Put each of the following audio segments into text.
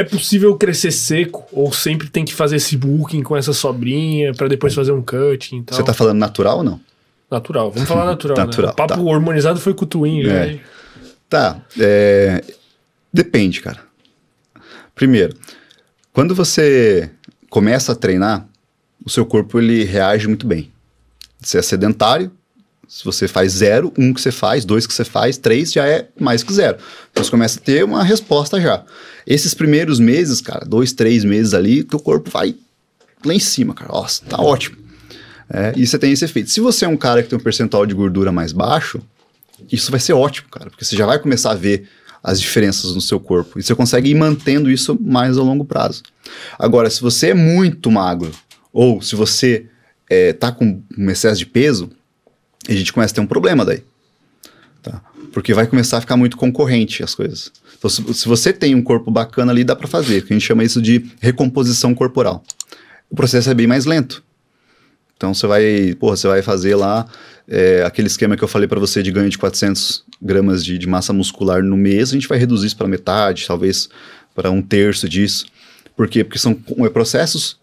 É possível crescer seco ou sempre tem que fazer esse booking com essa sobrinha para depois fazer um cutting e então? tal? Você tá falando natural ou não? Natural, vamos falar natural. Né? natural né? O papo tá. hormonizado foi cutuinho, twin, é. né? Tá, é... depende, cara. Primeiro, quando você começa a treinar, o seu corpo ele reage muito bem. Você é sedentário, se você faz zero, um que você faz, dois que você faz, três já é mais que zero. Então você começa a ter uma resposta já. Esses primeiros meses, cara, dois, três meses ali, teu corpo vai lá em cima, cara. Nossa, tá ótimo. É, e você tem esse efeito. Se você é um cara que tem um percentual de gordura mais baixo, isso vai ser ótimo, cara, porque você já vai começar a ver as diferenças no seu corpo. E você consegue ir mantendo isso mais a longo prazo. Agora, se você é muito magro, ou se você é, tá com um excesso de peso, e a gente começa a ter um problema daí. Tá? Porque vai começar a ficar muito concorrente as coisas. Então, se, se você tem um corpo bacana ali, dá para fazer. A gente chama isso de recomposição corporal. O processo é bem mais lento. Então, você vai, porra, você vai fazer lá é, aquele esquema que eu falei para você de ganho de 400 gramas de, de massa muscular no mês, a gente vai reduzir isso para metade, talvez para um terço disso. Por quê? Porque são é processos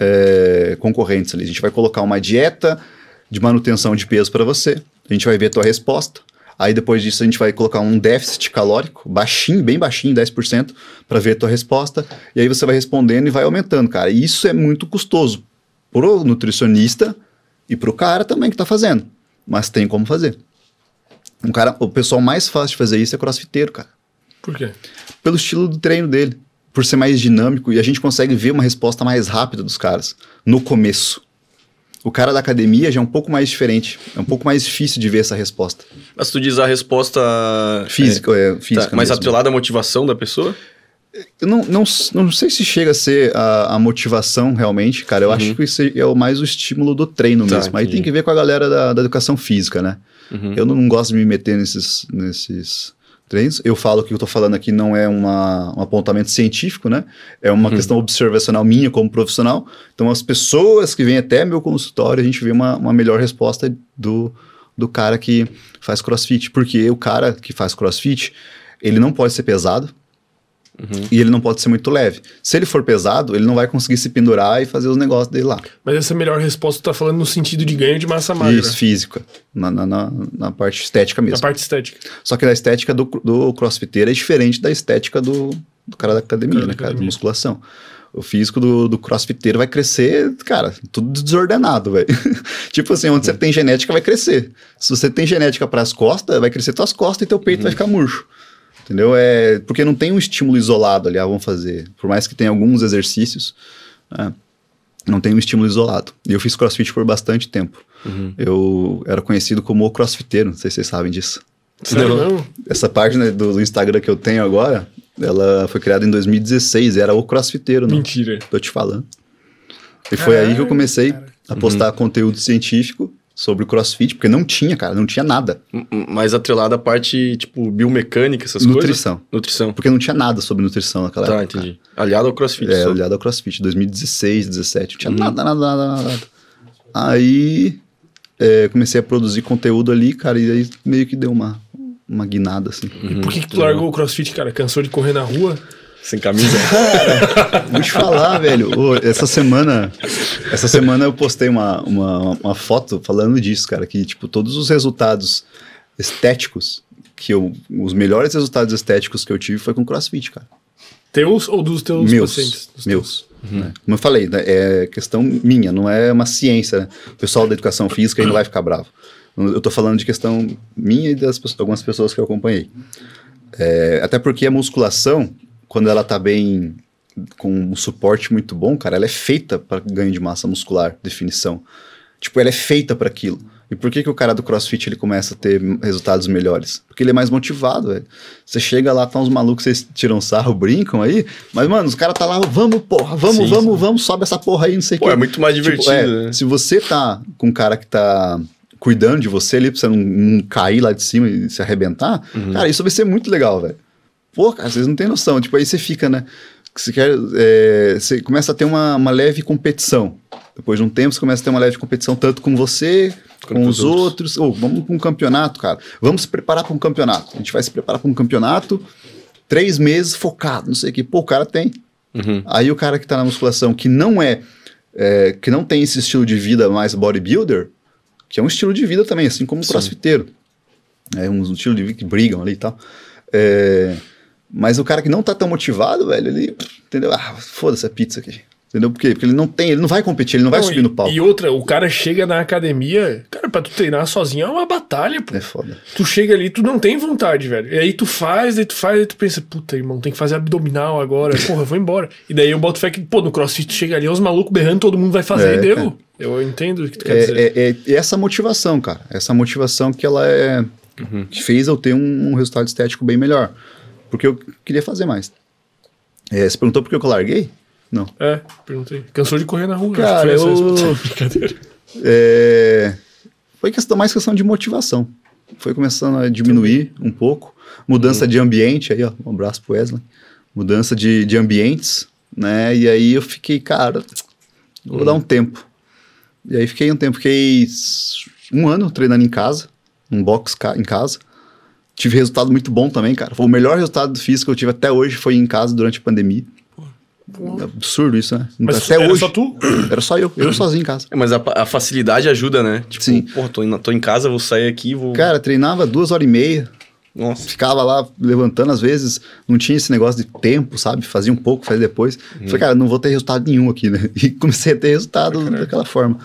é, concorrentes ali. A gente vai colocar uma dieta de manutenção de peso para você. A gente vai ver a tua resposta. Aí depois disso a gente vai colocar um déficit calórico, baixinho, bem baixinho, 10%, para ver a tua resposta. E aí você vai respondendo e vai aumentando, cara. E isso é muito custoso pro nutricionista e pro cara também que está fazendo. Mas tem como fazer. Um cara, o pessoal mais fácil de fazer isso é crossfiteiro, cara. Por quê? Pelo estilo do treino dele, por ser mais dinâmico e a gente consegue ver uma resposta mais rápida dos caras no começo. O cara da academia já é um pouco mais diferente, é um pouco mais difícil de ver essa resposta. Mas tu diz a resposta é, é, tá, física, é, é física. Tá, mas mesmo. atrelada à motivação da pessoa? Eu não, não, não sei se chega a ser a, a motivação realmente, cara. Eu uhum. acho que isso é o mais o estímulo do treino tá, mesmo. Aí tem que ver com a galera da, da educação física, né? Uhum. Eu não, não gosto de me meter nesses, nesses trens. Eu falo que eu estou falando aqui não é uma, um apontamento científico, né? É uma hum. questão observacional minha como profissional. Então, as pessoas que vêm até meu consultório, a gente vê uma, uma melhor resposta do, do cara que faz crossfit. Porque o cara que faz crossfit, ele não pode ser pesado, Uhum. E ele não pode ser muito leve. Se ele for pesado, ele não vai conseguir se pendurar e fazer os negócios dele lá. Mas essa melhor resposta está falando no sentido de ganho de massa magra. Isso, física. Na, na, na, na parte estética mesmo. Na parte estética. Só que a estética do, do crossfiteiro é diferente da estética do, do cara da academia, cara né, da cara? De musculação. O físico do, do crossfiteiro vai crescer, cara, tudo desordenado, velho. tipo assim, onde uhum. você tem genética, vai crescer. Se você tem genética para as costas, vai crescer tuas costas e teu peito uhum. vai ficar murcho. Entendeu? É porque não tem um estímulo isolado ali, ah, vamos fazer. Por mais que tenha alguns exercícios, né, não tem um estímulo isolado. E eu fiz crossfit por bastante tempo. Uhum. Eu era conhecido como o crossfiteiro, não sei se vocês sabem disso. Não. Essa página do Instagram que eu tenho agora, ela foi criada em 2016, era o crossfiteiro. Né? Mentira. Não, tô te falando. E foi aí que eu comecei cara. a postar uhum. conteúdo científico sobre o crossfit, porque não tinha, cara, não tinha nada. Mas atrelada à parte, tipo, biomecânica, essas nutrição. coisas? Nutrição. nutrição Porque não tinha nada sobre nutrição naquela tá, época. Tá, entendi. Aliado ao crossfit. É, só. aliado ao crossfit, 2016, 2017, não tinha uhum. nada, nada, nada, nada. Aí é, comecei a produzir conteúdo ali, cara, e aí meio que deu uma, uma guinada, assim. Uhum. E por que, que tu uhum. largou o crossfit, cara? Cansou de correr na rua? sem camisa. vou te falar, velho. essa semana, essa semana eu postei uma, uma, uma foto falando disso, cara, que tipo todos os resultados estéticos que eu, os melhores resultados estéticos que eu tive foi com CrossFit, cara. Teus ou dos teus meus, pacientes? Dos meus. Teus. Né? Uhum. Como eu falei, né, é questão minha, não é uma ciência. Né? O pessoal da educação física não vai ficar bravo. Eu tô falando de questão minha e das algumas pessoas que eu acompanhei. É, até porque a musculação, quando ela tá bem com um suporte muito bom, cara, ela é feita para ganho de massa muscular, definição. Tipo, ela é feita para aquilo. E por que, que o cara do CrossFit ele começa a ter resultados melhores? Porque ele é mais motivado, velho. Você chega lá, tá uns malucos, vocês tiram sarro, brincam aí, mas, mano, os caras tá lá, vamos, porra, vamos, sim, vamos, sim. vamos, sobe essa porra aí, não sei o que. é muito mais tipo, divertido, tipo, é, né? Se você tá com um cara que tá cuidando de você ali, pra você não, não cair lá de cima e se arrebentar, uhum. cara, isso vai ser muito legal, velho. Pô, cara, vocês não têm noção. Tipo, aí você fica, né? Você, quer, é, você começa a ter uma, uma leve competição. Depois de um tempo, você começa a ter uma leve competição, tanto com você, com os outros. outros. Oh, vamos para um campeonato, cara. Vamos se preparar para um campeonato. A gente vai se preparar para um campeonato, três meses focado, não sei o que. Pô, o cara tem. Uhum. Aí o cara que tá na musculação, que não é, é, que não tem esse estilo de vida mais bodybuilder, que é um estilo de vida também, assim como o um crossfiteiro. É um, um estilo de vida que brigam ali e tal. É mas o cara que não tá tão motivado, velho, ele. Entendeu? Ah, foda-se a pizza aqui. Entendeu? Por quê? Porque ele não tem, ele não vai competir, ele não, não vai subir e, no palco. E outra, o cara chega na academia, cara, pra tu treinar sozinho é uma batalha, pô. É foda. Tu chega ali, tu não tem vontade, velho. E aí tu faz, daí tu faz, daí tu pensa, puta, irmão, tem que fazer abdominal agora, porra, vou embora. E daí eu boto fé que, pô, no crossfit chega ali, os malucos berrando, todo mundo vai fazer, é, e deu. Cara. Eu entendo o que tu quer é, dizer. É, é, é essa motivação, cara. Essa motivação que ela é. Uhum. Que fez eu ter um, um resultado estético bem melhor. Porque eu queria fazer mais. É, você perguntou por que eu larguei? Não. É, perguntei. Cansou de correr na rua. Cara, eu... Brincadeira. É... Foi questão, mais questão de motivação. Foi começando a diminuir um pouco. Mudança hum. de ambiente, aí ó, um abraço pro Wesley. Mudança de, de ambientes, né? E aí eu fiquei, cara, vou hum. dar uhum. um tempo. E aí fiquei um tempo, fiquei um ano treinando em casa, num box ca em casa tive resultado muito bom também, cara. Foi o melhor resultado físico que eu tive até hoje foi em casa durante a pandemia. É absurdo isso, né? Mas Até era hoje. só tu? Era só eu. Eu uhum. sozinho em casa. É, mas a, a, facilidade ajuda, né? Tipo, Sim. Pô, tô em, tô em casa, vou sair aqui, vou... Cara, treinava duas horas e meia. Nossa. Ficava lá levantando, às vezes não tinha esse negócio de tempo, sabe? Fazia um pouco, fazia depois. Hum. Falei, cara, não vou ter resultado nenhum aqui, né? E comecei a ter resultado Caraca. daquela forma.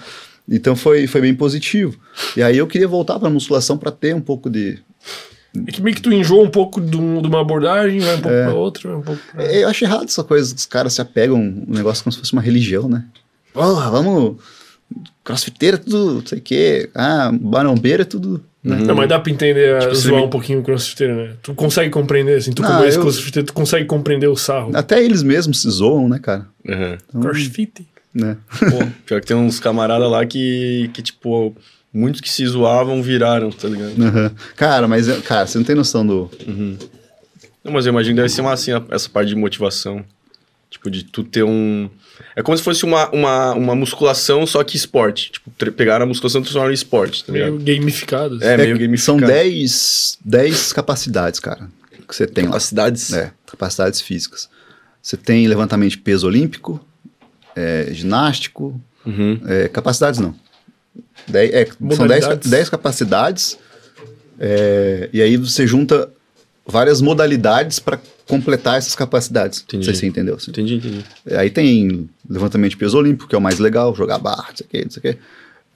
Então foi, foi bem positivo. E aí eu queria voltar pra musculação para ter um pouco de é que meio que tu enjoa um pouco de, uma abordagem, vai um pouco é. pra outra, um pouco pra... É, eu acho errado essa coisa, os caras se apegam um negócio como se fosse uma religião, né? Porra, oh, vamos... Crossfiteiro é tudo, não sei o quê. Ah, barombeiro é tudo... Né? Não, mas dá pra entender, tipo, eh, zoar me... um pouquinho o crossfiteiro, né? Tu consegue compreender, assim, tu não, como eu... crossfiteiro, tu consegue compreender o sarro. Até eles mesmos se zoam, né, cara? Uhum. Então, Crossfit. Né? Pô, pior que tem uns camaradas lá que, que tipo muitos que se zoavam viraram, tá ligado? Uhum. Cara, mas, é, cara, você não tem noção do. Uhum. Não, mas eu imagino deve ser uma, assim, essa parte de motivação. Tipo, de tu ter um. É como se fosse uma, uma, uma musculação, só que esporte. Tipo, pegaram a musculação e transformaram em esporte, tá Meio gamificado. Assim. É, meio gamificado. São 10, dez capacidades, cara, que você tem capacidades? Capacidades? É, capacidades físicas. Você tem levantamento de peso olímpico, é, ginástico, uhum. é, capacidades não é, são 10 capacidades. É, e aí você junta várias modalidades para completar essas capacidades. Entendi. Não sei se você entendeu. Assim. Entendi, entendi. É, aí tem levantamento de peso olímpico, que é o mais legal, jogar barra, não sei o que, não sei o que.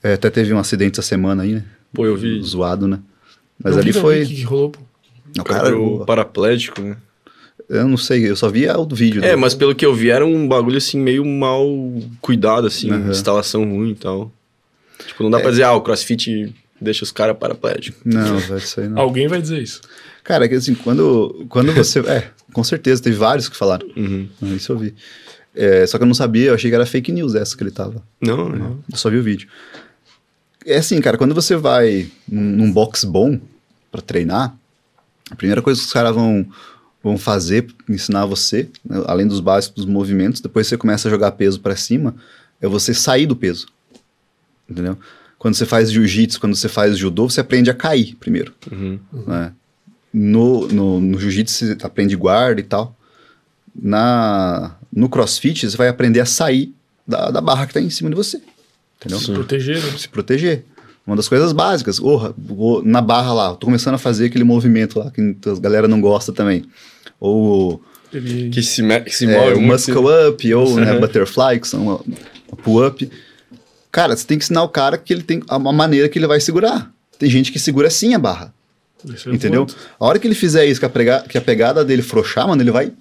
É, até teve um acidente essa semana aí, né? Pô, eu vi. Zoado, né? Mas eu ali foi. Que rolou, pô. O cara o paraplégico, né? Eu não sei, eu só vi o vídeo. É, mas pelo que eu vi, era um bagulho assim, meio mal cuidado, assim, uhum. instalação ruim e tal. Tipo, não dá é. pra dizer, ah, o crossfit deixa os caras paraplégico. Não, vai isso não. Alguém vai dizer isso. Cara, é que assim, quando, quando você. é, com certeza, teve vários que falaram. Uhum. uhum. Isso eu vi. É, só que eu não sabia, eu achei que era fake news essa que ele tava. Não, não. Né? não. Uhum. Eu só vi o vídeo. É assim, cara, quando você vai num box bom para treinar, a primeira coisa que os caras vão, vão fazer, ensinar você, né, além dos básicos dos movimentos, depois você começa a jogar peso para cima, é você sair do peso entendeu? Quando você faz jiu-jitsu, quando você faz judô, você aprende a cair primeiro, uhum. né? No, no, no jiu-jitsu você aprende guarda e tal. Na, no crossfit você vai aprender a sair da, da barra que está em cima de você, entendeu? Se proteger. Né? Se proteger. Uma das coisas básicas. Oh, vou, na barra lá, tô começando a fazer aquele movimento lá que a galera não gosta também. Ou... Ele... Que se, que se move é, Muscle up ou né, butterfly, que são... Uma, pull-up. Cara, você tem que ensinar o cara que ele tem uma maneira que ele vai segurar. Tem gente que segura assim a barra. Esse é entendeu? É a hora que ele fizer isso, que a, prega, que a pegada dele frouxar, mano, ele vai.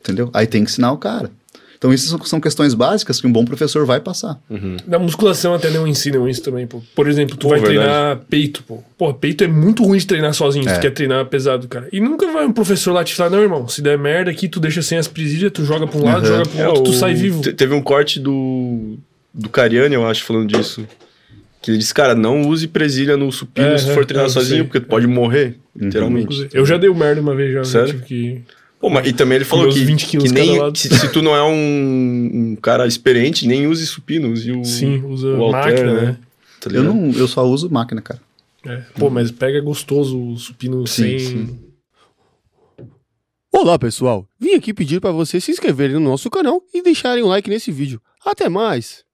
Entendeu? Aí tem que ensinar o cara. Então, isso são, são questões básicas que um bom professor vai passar. Uhum. Na musculação até não ensinam isso também, pô. Por exemplo, tu pô, vai verdade. treinar peito, pô. Pô, peito é muito ruim de treinar sozinho, é. tu quer treinar pesado, cara. E nunca vai um professor lá te falar, não, irmão, se der merda aqui, tu deixa sem as prisílias tu joga pra um lado, uhum. joga pro é, outro, tu sai vivo. Teve um corte do do Cariani, eu acho, falando disso. Que ele disse, cara, não use presilha no supino é, se for treinar é, sozinho, sei. porque tu pode morrer, uhum. literalmente. Eu já dei o merda uma vez já, Sério? Né? que. Pô, mas, e também ele falou que, que, nem, se tu não é um, um, cara experiente, nem use supino, use o, Sim, usa o máquina, né? né? Tá eu, não, eu só uso máquina, cara. É. Pô, mas pega gostoso o supino sim, sem... Sim. Olá, pessoal. Vim aqui pedir para vocês se inscreverem no nosso canal e deixarem o um like nesse vídeo. Até mais!